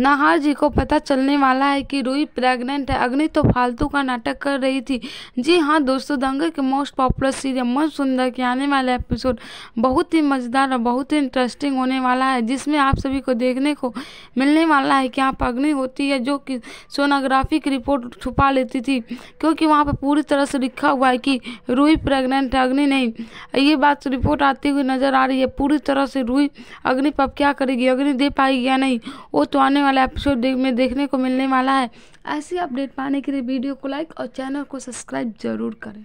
नाहर जी को पता चलने वाला है कि रूही प्रेग्नेंट है अग्नि तो फालतू का नाटक कर रही थी जी हाँ दोस्तों दंगे के मोस्ट पॉपुलर सीरियल मन सुंदर के आने वाला एपिसोड बहुत ही मज़ेदार और बहुत ही इंटरेस्टिंग होने वाला है जिसमें आप सभी को देखने को मिलने वाला है कि यहाँ पर अग्नि होती है जो कि सोनाग्राफी की रिपोर्ट छुपा लेती थी क्योंकि वहाँ पर पूरी तरह से लिखा हुआ है कि रूही प्रेग्नेंट है अग्नि नहीं ये बात रिपोर्ट आती हुई नज़र आ रही है पूरी तरह से रूही अग्नि पर क्या करेगी अग्नि दे पाएगी या नहीं वो तो आने वाला एपिसोड में देखने को मिलने वाला है ऐसी अपडेट पाने के लिए वीडियो को लाइक और चैनल को सब्सक्राइब जरूर करें